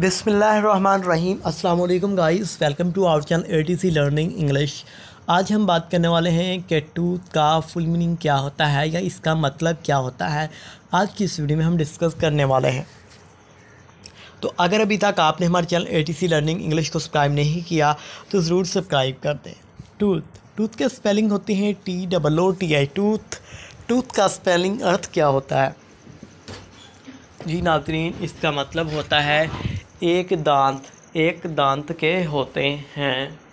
बिसमीम अल्लाम guys welcome to our channel A T C learning English आज हम बात करने वाले हैं कि टूथ का फुल मीनिंग क्या होता है या इसका मतलब क्या होता है आज की इस वीडियो में हम डिस्कस करने वाले हैं तो अगर अभी तक आपने हमारे channel A T C learning English को सब्सक्राइब नहीं किया तो ज़रूर सब्सक्राइब कर दें टूथ टूथ के स्पेलिंग होती हैं T double O T I tooth tooth का स्पेलिंग अर्थ क्या होता है जी नाजरीन इसका मतलब होता है एक दांत एक दांत के होते हैं